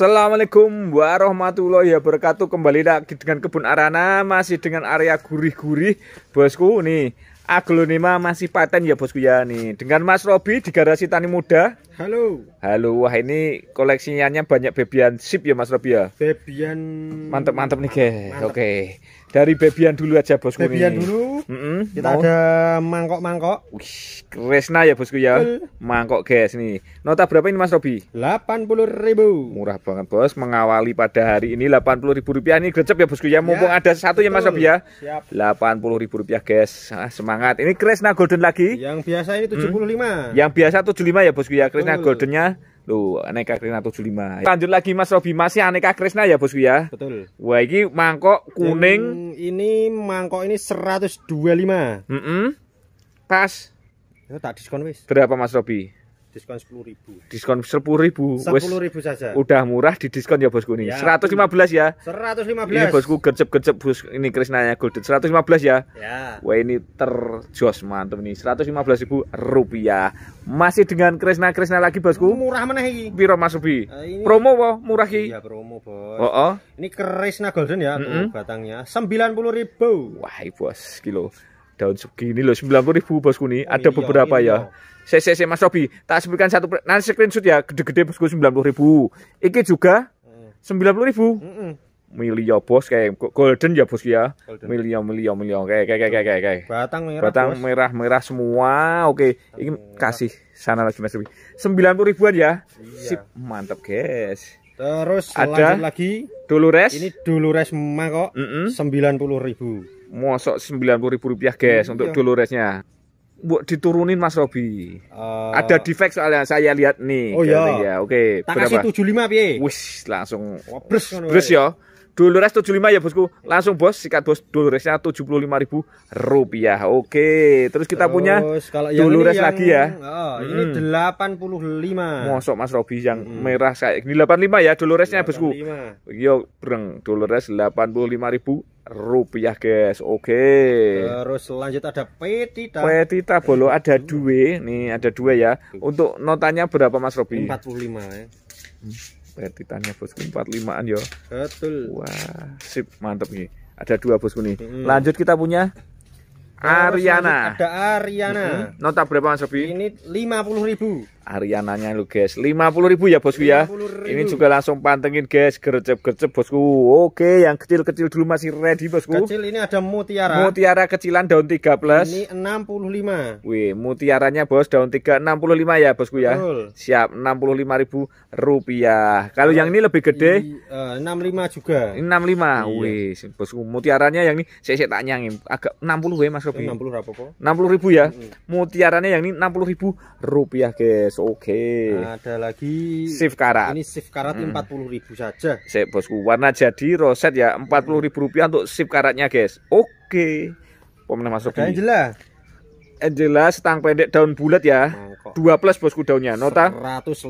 Assalamualaikum warahmatullahi wabarakatuh Kembali lagi dengan Kebun Arana Masih dengan area gurih-gurih Bosku nih Aglonema masih paten ya bosku ya nih Dengan Mas Robi di garasi Tani Muda Halo Halo wah ini koleksinya banyak bebian sip ya Mas Robi ya Bebian Mantep-mantep nih guys Oke okay dari Bebian dulu aja bosku Bebian ini. dulu. Mm -hmm. Kita Mau. ada mangkok-mangkok. Wih, kresna ya bosku ya. Mangkok guys nih. Nota berapa ini Mas Robi? ribu. Murah banget bos. Mengawali pada hari ini ribu rupiah ini grecep ya bosku ya. ya Mumpung ya. ada satu ya Mas Robi ya. Siap. ribu rupiah guys. Ah, semangat. Ini kresna golden lagi. Yang biasa ini 75. Hmm. Yang biasa 75 ya bosku ya. Kresna goldennya Tuh, aneka Krishna 75. Lanjut lagi Mas Robi, masih aneka Krishna ya, Bosku ya? Betul. Wah, ini mangkok kuning. ini mangkok ini 125. dua Mm -mm. Pas. Ya, tak diskon wis. Berapa Mas Robi? diskon sepuluh ribu diskon sepuluh ribu sepuluh ribu saja udah murah di diskon ya bosku ini ya, seratus lima belas ya seratus lima belas ini bosku gercep gercep bos ini Krisnanya Golden seratus lima belas ya ya wah ini terjos mantep nih seratus lima belas ribu rupiah masih dengan Krisna Krisna lagi bosku murah mana ini Biro masubi. uh, eh, ini... promo wah murah ki iya promo bos oh, oh. ini Krisna Golden ya mm -hmm. batangnya sembilan puluh ribu wah bos kilo daun segini loh 90 ribu bosku nih ada iya, beberapa iya. ya saya saya mas Robi tak sebutkan satu nanti screenshot ya gede-gede bosku 90 ribu ini juga 90 ribu mm -mm. Milio bos kayak golden ya bos ya golden. milio milio milio kayak kayak kayak kayak batang merah batang bos. merah merah semua oke okay. ini kasih sana lagi mas Robi 90 ribuan ya iya. sip mantap guys Terus ada lagi Dulures. Ini Dulures kok mm -mm. ribu mosok sembilan puluh ribu rupiah guys hmm, untuk iya. doloresnya buat diturunin Mas Robi. Uh, ada defect soalnya saya lihat nih. Oh iya. Ya, oke. Okay. Tak Berapa? kasih 75 piye? Wis, langsung. Wabres bres yo. ya. Dolores lima ya bosku. Langsung bos, sikat bos Doloresnya tujuh puluh lima ribu rupiah. Oke, terus kita terus, punya Dolores yang, lagi ya. Oh, ini hmm. 85. Mosok Mas Robi yang hmm. merah kayak ini delapan lima ya Doloresnya 85. bosku. Yo, breng Dolores delapan puluh lima ribu rupiah guys oke okay. terus lanjut ada petita petita bolo ada dua nih ada dua ya untuk notanya berapa mas Robi 45 ya hmm, petitanya bosku 45an yo betul wah sip mantep nih ada dua bosku nih hmm. lanjut kita punya Ariana ada Ariana hmm, nota berapa mas Robi ini 50 ribu Ariananya lu guys. lima puluh ribu ya bosku ya. Ini juga langsung pantengin guys, gercep-gercep bosku. Oke, yang kecil-kecil dulu masih ready bosku. Kecil ini ada mutiara. Mutiara kecilan daun tiga plus. Ini enam puluh lima Wih, mutiaranya bos daun tiga enam puluh lima ya bosku ya. Betul. Siap, lima ribu rupiah. Kalau uh, yang ini lebih gede eh, enam uh, 65 juga. Ini 65. Iya. Wih, bosku mutiaranya yang ini saya, saya tak nyangin agak 60 ya Mas Robi. puluh berapa enam puluh ribu ya. Mutiaranya yang ini enam puluh ribu rupiah guys oke okay. ada lagi shift karat ini shift karat hmm. 40.000 saja sip bosku warna jadi roset ya 40.000 rupiah untuk shift karatnya guys oke okay. pemenang masuk ada Angela Angela setang pendek daun bulat ya dua plus bosku daunnya nota 150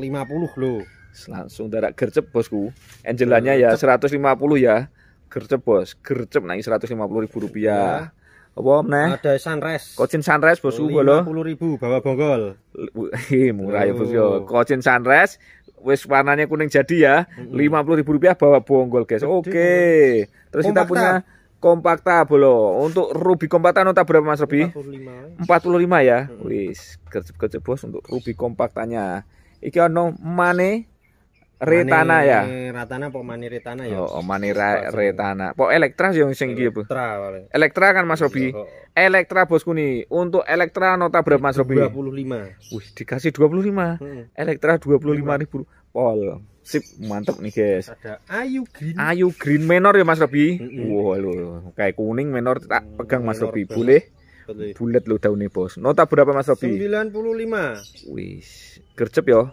loh langsung darah gercep bosku Angelanya ya 150 ya gercep bos gercep nangis puluh ribu rupiah ya apa meneh? Ada Sunrise. Kocin Sunrise bosku puluh ribu bawa bonggol. Wih, murah ya bosku. Kocin Sunrise wis warnanya kuning jadi ya. lima puluh ribu rupiah bawa bonggol guys. Oke. Okay. Terus kita punya kompakta bolo. Untuk Ruby kompakta nota berapa Mas Ruby? 45. 45 ya. Wis, gercep-gercep bos untuk Ruby kompaktanya. Iki ono mane Retana ya. Ratana po Mani Retana ya. Oh, Mani Retana. Po Elektra yang singgi iki apa? Ya, Elektra. Elektra kan Mas iya, Robi. Elektra bosku nih. Untuk Elektra nota berapa Mas Robi? 25. Wih, dikasih 25. Hmm. Elektra 25 ribu. Pol. Sip, mantep nih guys. Ada Ayu Green. Ayu Green menor ya Mas Robi. Wah, wow, lo kayak kuning menor tak mm, pegang Mas Robi. Boleh? Bulat lo daunnya bos. Nota berapa Mas Robi? 95. Wih, gercep yo. Ya.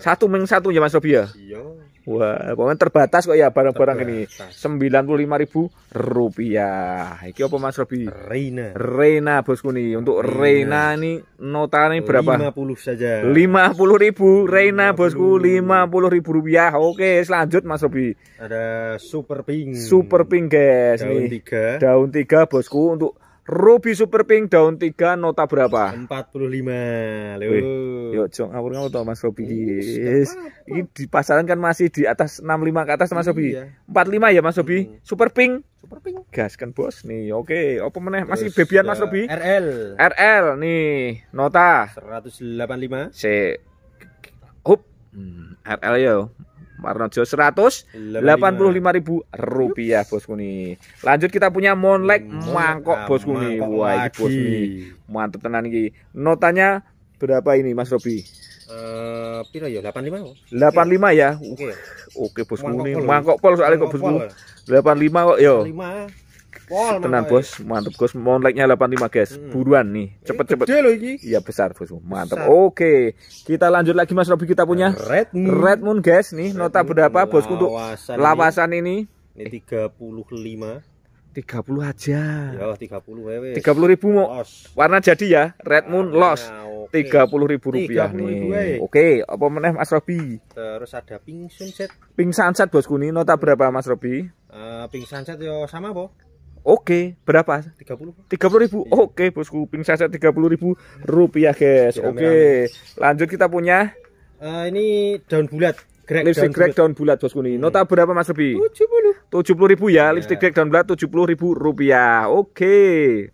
Satu meng satu ya Mas Robi ya? Iya. Wah, pokoknya terbatas kok ya barang-barang ini. Sembilan puluh lima ribu rupiah. ini apa Mas Robi? Reina. Reina bosku nih. Untuk Reina, Reina nih notanya berapa? Lima puluh saja. Lima puluh ribu. Reina bosku lima puluh ribu rupiah. Oke, selanjut Mas Robi. Ada Super Pink. Super Pink guys. Daun nih. tiga. Daun tiga bosku untuk Ruby Super Pink daun 3 nota berapa? 45. Lho. Yuk, jong ngawur ngawur to Mas Robi. Yes. Ini di pasaran kan masih di atas 65 ke atas Mas Robi. Iya. 45 ya Mas Robi. Hmm. Super Pink. Super Pink. Gas kan Bos nih. Oke, apa meneh masih Terus bebian Mas Robi? RL. RL nih, nota 185. C. Hup. Hmm. RL yo. 185 ribu rupiah bosku nih. Lanjut kita punya Monlek hmm, mangkok bosku ah, nih. Wah, ini bosku nih. Mantep tenan iki. Notanya berapa ini Mas Robi? Eh, piro ya? 85. 85 ya. Iya. Oke, oke bosku nih. Mangkok pol soalnya kok bosku. 85 kok yo. 85. Pol, Tenang bos, eh. mantap bos. Mohon like-nya 85 guys. Hmm. Buruan nih, cepet-cepet. Iya cepet. besar bos, mantap. Besar. Oke, kita lanjut lagi Mas Robi kita punya Red Moon, Red Moon guys nih. Red nota berapa bos untuk lawasan ini? Ini eh. lima, tiga puluh aja. Ya, tiga puluh eh, wes. Tiga puluh ribu mau. Warna jadi ya, Red Moon ah, Lost. Tiga puluh ribu rupiah nih. Oke, apa meneh Mas Robi? Terus ada Pink Sunset. Pink Sunset bosku nih, nota berapa Mas Robi? Uh, Pink Sunset yo sama boh Oke, berapa? 30. 30 ribu. Iya. Oke, bosku, ping saset 30 ribu rupiah, guys. Oke. Okay. Lanjut kita punya uh, ini daun bulat. Greg lipstick daun greg bulat. daun bulat bosku nih. Hmm. Nota berapa Mas Rebi? 70. 70 ribu ya, yeah. lipstick iya. greg daun bulat 70 ribu rupiah. Oke. Okay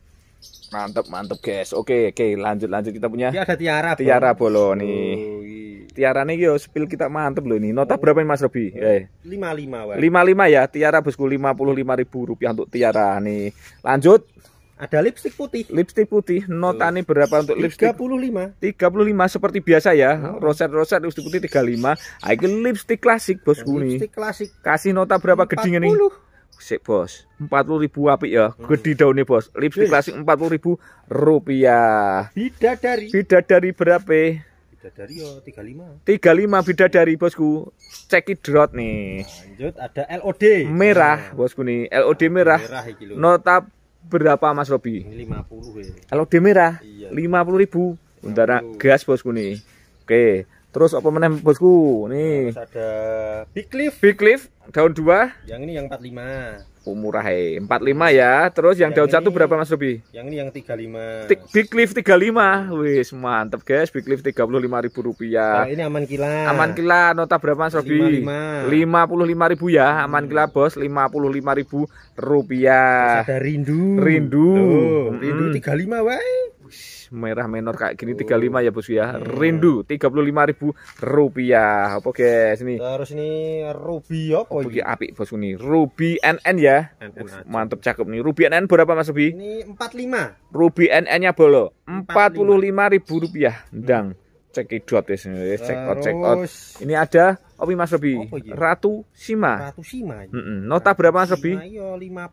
mantap mantap guys. Oke, oke, lanjut lanjut kita punya. Ini ada Tiara. Tiara Bolo nih. tiara nih yo spill kita mantep loh ini. Nota oh. berapa ini Mas Robi? Eh. 55, Pak. 55 ya, Tiara bosku 55.000 rupiah untuk Tiara nih. Lanjut. Ada lipstik putih. Lipstik putih. Nota nih berapa untuk 35. lipstik? 35. 35 seperti biasa ya. Oh. Roset-roset lipstik putih 35. Ah, ini lipstik klasik bosku nih. Lipstik klasik. Kasih nota berapa gedingnya nih? nih? sik bos 40.000 ribu api ya hmm. gede daunnya bos lipstick klasik 40 ribu rupiah bidadari bidadari berapa bidadari ya 35 35 bidadari bosku ceki drot nih lanjut ada LOD merah nah. bosku nih LOD nah, merah, merah nota berapa mas Robi 50 ya LOD merah iya. 50 ribu untuk gas bosku nih oke Terus apa meneh bosku? Nih. Nah, terus ada Big Leaf. Big Leaf daun 2. Yang ini yang 45. Oh murah he. 45 ya. Terus yang, yang daun satu berapa Mas Robi? Yang ini yang 35. T Big Leaf 35. Wis mantep guys. Big rp 35.000 rupiah. Nah, ini aman kila. Aman kila nota berapa Mas Robi? 55. 55.000 ya. Hmm. Aman kila bos 55.000 rupiah. ada rindu. Rindu. Tuh, rindu hmm. 35 wae merah menor kayak gini tiga oh. 35 ya bosku ya. hmm. Rindu 35 ribu rupiah. Apa guys ini? Terus ini Ruby apa ini? Ya, api bosku ini Ruby NN ya. mantep cakep nih. Ruby NN berapa Mas Ruby? Ini 45. Ruby NN-nya bolo. 45 ribu rupiah. Dang cekidot out ya, cekot cekot. Ini ada opi Mas Robi? Ratu Sima. Ratu Sima. Mm -mm. Nota berapa Mas Robi? Iya, lima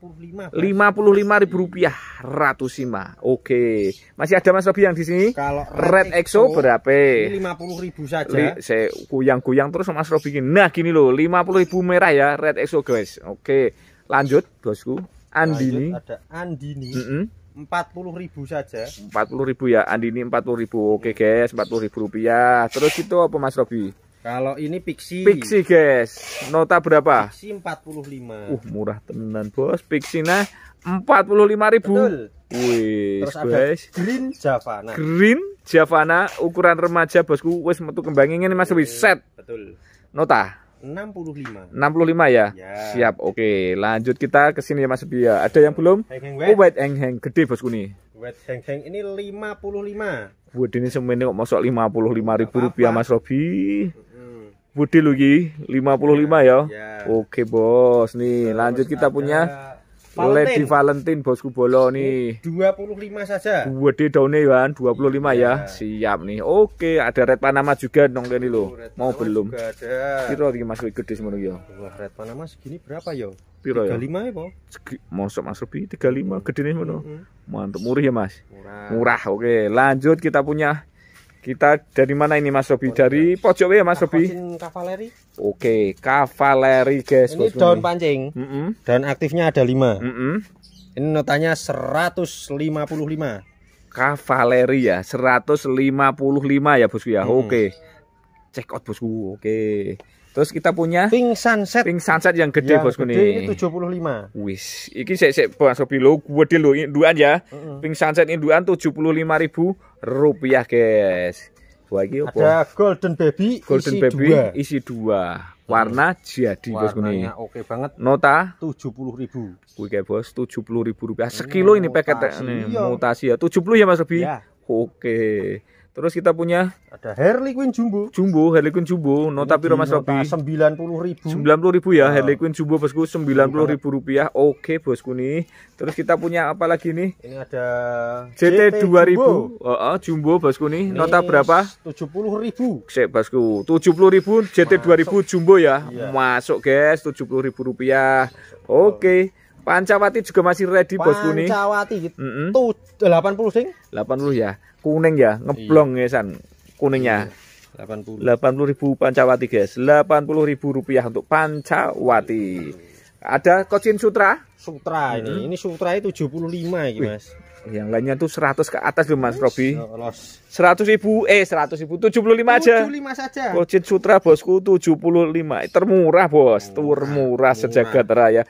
puluh lima ribu rupiah Ratu Sima. Oke. Masih ada Mas Robi yang di sini? Kalau Red, Exo, berapa? Lima puluh ribu saja. Li, saya goyang-goyang terus Mas Robi gini. Nah, gini loh, lima puluh ribu merah ya Red Exo guys. Oke. Lanjut, Bosku. Andini. Lanjut ada Andini. Mm -mm. 40.000 saja. 40.000 ya. Andini 40.000. Oke, iya. guys, 40.000 rupiah. Terus itu apa Mas Robi? Kalau ini Pixi. Pixi, guys. Nota berapa? Pixi 45. Uh, murah tenan, Bos. Pixi nah 45.000. Betul. Wih, guys. Green Javana. Green Javana ukuran remaja, Bosku. Wis metu kembangin ini Mas Robi. set. Betul. Nota 65. 65 ya? ya. Siap. Oke, lanjut kita ke sini ya Mas Bia. Ya. Ada yang belum? Hang -hang wet. Oh, wet gede bosku nih. Wet heng hang ini 55. Wud ini semene kok puluh 55 ribu rupiah Mas Robi. Budi lagi lima 55 ya. ya. Oke, Bos. Nih, Terus lanjut kita punya Lady Valentine bosku bolo nih. 25 saja. Wede daunnya ya, 25 ya. iya. ya. Siap nih. Oke, ada Red Panama juga dong ini loh Mau belum? Ada. Piro ini masuk gede semono ya. Red Panama segini berapa yo? Ya? Piro ya? 35 ya, Po. masuk Mas Rupi 35 gedene semono. Mantap murah ya, Mas. Murah. Murah. Oke, lanjut kita punya kita dari mana ini Mas Robi? Dari pojok ya Mas Robi? Kavaleri. Oke, kavaleri guys. Ini daun pancing. Mm -hmm. Dan aktifnya ada 5. Mm -hmm. Ini notanya 155. Kavaleri ya, 155 ya Bosku ya. Mm. Oke. Check out Bosku. Oke. Terus kita punya Pink Sunset. Pink Sunset yang gede yang bosku gede nih. Ini 75. Wis, iki sik sik bos Sobi lo gede lo induan ya. Mm -hmm. Pink Sunset induan 75.000 rupiah, guys. Wah, iki opo? Ada Golden Baby Golden isi Baby dua. isi 2. Warna hmm. jadi Warnanya bosku nih. oke banget. Nota 70.000. Kuwi kayak bos 70.000 rupiah. Sekilo ini, ini paket iya. mutasi, ya. 70 ya Mas Robi? Ya. Oke. Okay. Terus kita punya ada Harley Quinn Jumbo. Jumbo, Harley Quinn Jumbo, Nota notapiro Mas Robi. puluh ribu. Sembilan puluh ribu ya, Harley Quinn Jumbo bosku Sembilan puluh ribu rupiah. Oke bosku nih. Terus kita punya apa lagi nih? Ini ada JT, dua 2000. Oh Jumbo bosku nih. Nota berapa? Tujuh puluh ribu. Sek bosku, Tujuh puluh ribu JT dua ribu Jumbo ya. Iya. Masuk guys, tujuh puluh ribu rupiah. Oke. Pancawati juga masih ready bos kuning. Pancawati mm -hmm. tuh 80 sing. 80 ya. Kuning ya, ngeblong iya. ya San. Kuningnya. 80. Iya, 80 ribu Pancawati guys. 80 ribu rupiah untuk Pancawati. Ada kocin Sutra? Sutra ini. Hmm. Ini sutra itu 75 ini, Wih. Mas. Yang lainnya tuh 100 ke atas loh Mas Robi. Ya seratus 100 ribu eh seratus ribu 75 aja. lima saja. Kocin Sutra bosku 75. Eh, termurah bos, termurah sejagat raya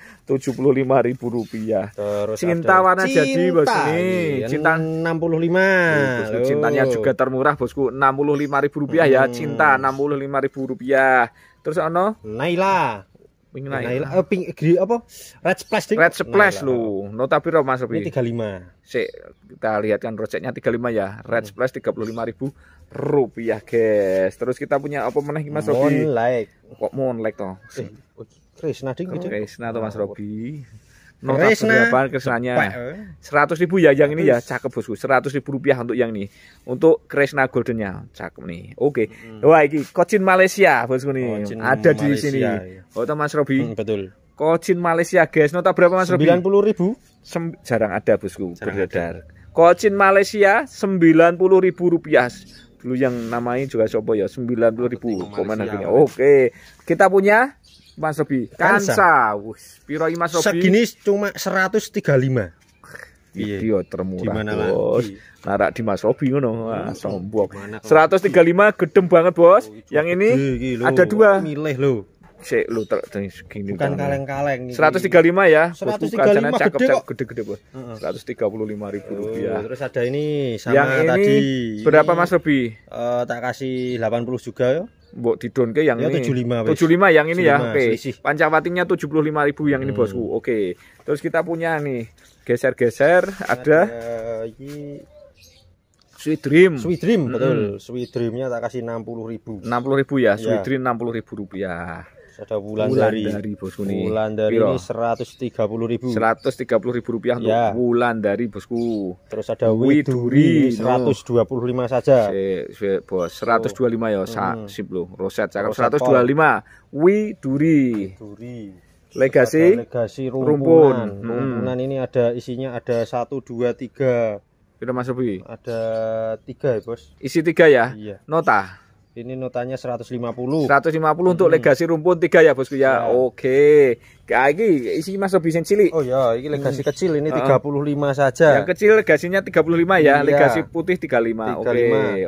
lima ribu rupiah. Terus cinta ada. warna cinta. jadi bos ini. Cinta enam 65. Bosku, cintanya juga termurah bosku enam puluh lima ribu rupiah ya, hmm. ya. Cinta enam puluh lima ribu rupiah. Terus ono Naila. Pink nah, Naila. Eh, pink gri, apa? Red Splash. Red Splash nah, lu. No tapi ro Mas Robi. Ini 35. Sik, kita lihat kan tiga 35 ya. Red hmm. Splash 35.000 rupiah, guys. Terus kita punya apa meneh Mas Robi? like Kok like toh? Eh, Krisna ding gitu. Krisna toh Mas Robi. Nah, Nol Krisna. berapa nah. Krisnanya? Eh. Seratus ribu ya yang ini ya, cakep bosku. Seratus ribu rupiah untuk yang ini. Untuk Krisna Goldennya, cakep nih. Oke. Okay. Hmm. Wah, ini Kocin Malaysia bosku nih. Kocin Ada Malaysia, di sini. Iya. Oh Oh, Mas Robi. Hmm, betul. Kocin Malaysia guys, nota berapa Mas Robi? Sembilan puluh ribu. Sem jarang ada bosku beredar. Kocin Malaysia sembilan puluh ribu rupiah dulu yang namanya juga Sopo ya sembilan puluh ribu Oke, okay. kita punya Mas Robi. Kansa. Wis piro Mas Robi? Segini cuma 135. Iya, iya. termurah. Dimana bos. Narak iya. di Mas Robi ngono. Ah, iya. Sombong. lima, gedem banget, Bos. Oh, Yang ini ada dua. Milih lo. lo lu segini. Bukan kaleng-kaleng. 135 ya. 135 cakep, gede kok. Gede-gede, Bos. puluh lima ribu oh, rupiah. terus ada ini sama Yang ini, tadi. Berapa Mas Robi? Uh, tak kasih 80 juga ya buat mbok ke yang ya, ini 75 75 yang ini 75, ya. Oke. Okay. Pancawatingnya 75.000 yang hmm. ini Bosku. Oke. Okay. Terus kita punya nih geser-geser ada, ada Sweet Dream. Sweet Dream, betul. -hmm. Sweet dreamnya tak kasih 60.000. 60.000 ya, iya. Sweet ya. Dream 60.000 rupiah ada bulan dari bosku nih. Wulandari Piro? ini 130 ribu. 130 ribu rupiah untuk ya. bulan dari bosku. Terus ada Widuri, Widuri 125 iya. no. saja. Si, si, bos, 125 oh. ya, sa, hmm. sip lo. Roset cakep 125. Widuri. Widuri. Legasi, legasi rumpun. rumpun Hmm. rumpunan ini ada isinya ada 1 2 3. Sudah masuk Ada tiga ya bos. Isi tiga ya? Iya. Nota. Ini notanya 150. 150 hmm. untuk legasi rumpun 3 ya, Bosku ya. ya. Oke. Kayak iki isi Mas Robi cilik. Oh ya, ini legasi hmm. kecil ini uh. 35 saja. Yang kecil legasinya 35 ya, ya. legasi putih 35. 35. Oke.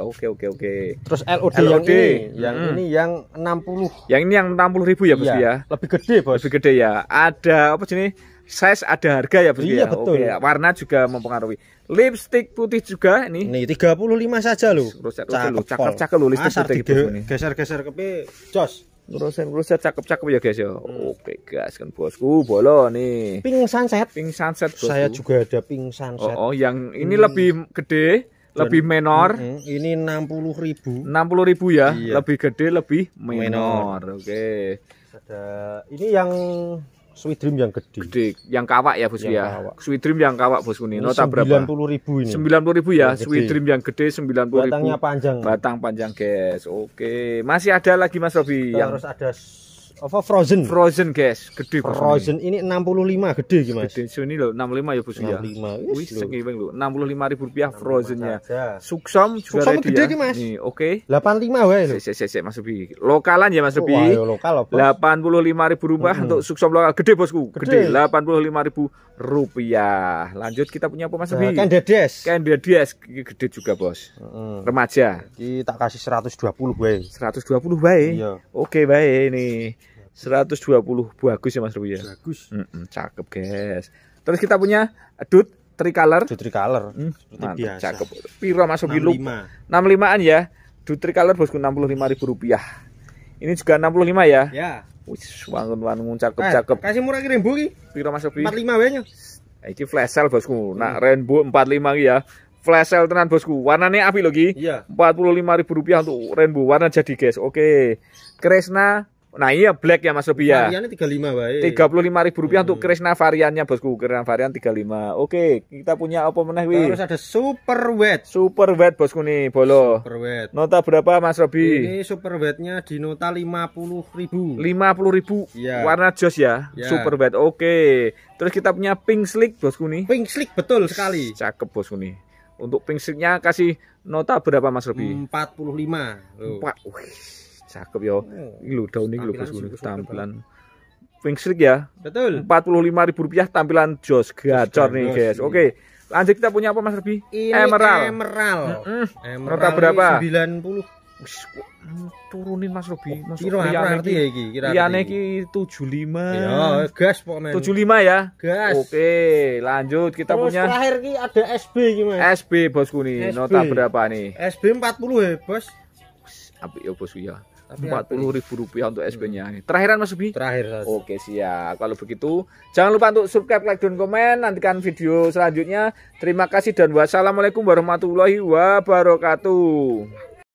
Oke oke oke. Terus LOD, LOD. yang ini, hmm. yang ini yang 60. Yang ini yang 60 ribu ya, Bosku ya. ya. Lebih gede, Bos. Lebih gede ya. Ada apa sini? Size ada harga ya, Bosku iya, ya. Betul. Oke. Warna juga mempengaruhi lipstick putih juga ini. Nih 35 saja lo. Cakep cakep cakep lo lipstick putih gitu Geser-geser kepe jos. Ngurusin ngurusin cakep cakep ya guys ya. Hmm. Oke guys kan bosku bolo nih. Pink sunset. Pink sunset bosku. Saya juga ada pink sunset. Oh, oh yang ini hmm. lebih gede lebih menor. Hmm, -hmm. Ini 60 ribu. 60 ribu ya. Iya. Lebih gede, lebih menor. menor. Oke. Okay. Ada ini yang Sweet Dream yang gede. Gede, yang kawak ya Bosku ya. Kawak. Sweet Dream yang kawak Bosku ini. Nota berapa? ribu ini. ribu ya, yang Sweet gede. Dream yang gede ribu. Batangnya panjang. Batang panjang, guys. Oke. Masih ada lagi Mas Robi yang harus ada apa frozen frozen guys gede frozen ini. Ya? ini 65 gede gimana gede so, ini loh 65 ya bos ya 65 wis sekiweng lho 65 ribu rupiah frozennya suksam juga suksam gede ya. mas nih oke okay. 85 wae lho sik sik sik Mas Ubi lokalan ya Mas oh, Ubi oh, ayo, lokal apa 85 ribu rupiah hmm. untuk suksam lokal gede bosku gede, gede. 85 ribu rupiah lanjut kita punya apa Mas Ubi nah, eh, Candedes Candedes gede juga bos hmm. remaja kita kasih 120 wae 120 wae iya oke okay, wae ini 120 bagus ya Mas Ruby ya. Bagus. Mm -mm, cakep guys. Terus kita punya dud tricolor. Dud tricolor. Hmm, mantap, biasa. cakep. Piro Mas Ruby 65. 65-an ya. Dud tricolor bosku ribu rupiah. Ini juga 65 ya. Ya. wih wangun-wangun cakep-cakep. Eh, kasih murah kirim Bu Piro Mas Ruby? 45 wae nyo. Nah, ini flash sale bosku. nah hmm. rainbow 45 ki ya. Flash sale tenan bosku. Warnanya api iya. Empat puluh lima ribu rupiah untuk rainbow warna jadi guys. Oke. Kresna Nah iya black ya Mas Robi ya. Variannya 35 baik. lima ribu rupiah hmm. untuk Krishna variannya bosku. Krishna varian 35. Oke kita punya apa meneh wi? Terus ada super wet. Super wet bosku nih bolo. Super wet. Nota berapa Mas Robi? Ini super wetnya di nota puluh ribu. puluh ribu. Ya. Warna jos ya. ya. Super wet. Oke. Terus kita punya pink slick bosku nih. Pink slick betul sekali. Cakep bosku nih. Untuk pink slicknya kasih nota berapa Mas Robi? 45. Loh. 4. Wih cakep yo. Oh, ini lho daun ini lho Bos tampilan. Wing ya. Betul. Empat puluh lima ribu rupiah tampilan jos gacor nih guys. Oke. Iya. Lanjut kita punya apa Mas Rebi? Ini Emerald. Emerald. Mm -hmm. Emerald Nota berapa? 90. puluh. turunin Mas Robi. Oh, Mas Kira arti ya iki? Kira liyane iki 75. Ya, gas pokoknya. 75 ya. Gas. Oke, lanjut kita Terus punya. terakhir iki ada SB gimana? sp SB bosku nih, SB. nota berapa nih? SB puluh ya, Bos. Abi ya bosku ya empat puluh ribu rupiah untuk SP-nya. Hmm. Terakhiran Mas Ubi Terakhir. Mas. Oke siap. Kalau begitu jangan lupa untuk subscribe, like, dan komen. Nantikan video selanjutnya. Terima kasih dan wassalamualaikum warahmatullahi wabarakatuh.